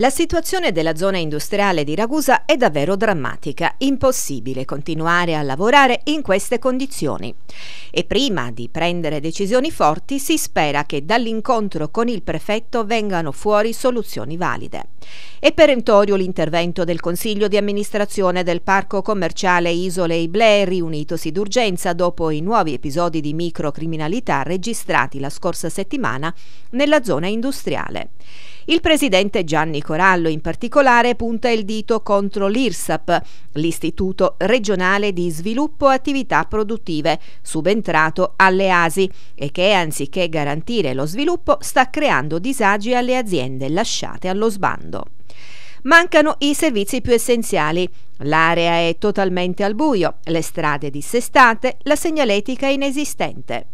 La situazione della zona industriale di Ragusa è davvero drammatica, impossibile continuare a lavorare in queste condizioni. E prima di prendere decisioni forti si spera che dall'incontro con il prefetto vengano fuori soluzioni valide. È perentorio l'intervento del Consiglio di amministrazione del Parco Commerciale Isole Iblè, riunitosi d'urgenza dopo i nuovi episodi di microcriminalità registrati la scorsa settimana nella zona industriale. Il presidente Gianni Corallo in particolare punta il dito contro l'IRSAP, l'Istituto regionale di sviluppo attività produttive, subentrato alle ASI e che anziché garantire lo sviluppo sta creando disagi alle aziende lasciate allo sbando. Mancano i servizi più essenziali. L'area è totalmente al buio, le strade dissestate, la segnaletica inesistente.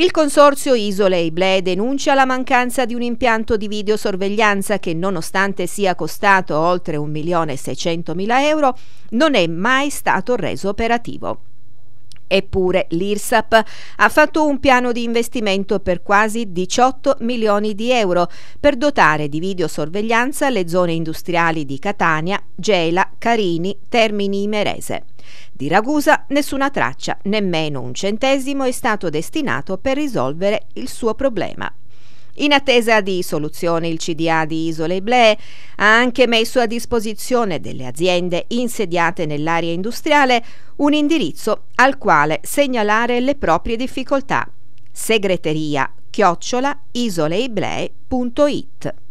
Il consorzio Isole Ible denuncia la mancanza di un impianto di videosorveglianza che nonostante sia costato oltre 1.600.000 euro non è mai stato reso operativo. Eppure l'IRSAP ha fatto un piano di investimento per quasi 18 milioni di euro per dotare di videosorveglianza le zone industriali di Catania, Gela, Carini, Termini Imerese. Di Ragusa nessuna traccia, nemmeno un centesimo è stato destinato per risolvere il suo problema. In attesa di soluzione il CDA di Isole Iblè ha anche messo a disposizione delle aziende insediate nell'area industriale un indirizzo al quale segnalare le proprie difficoltà. Segreteria chiocciola isoleiblei.it